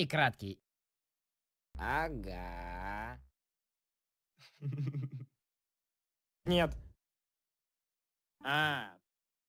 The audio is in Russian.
и краткий. Ага. Нет. А,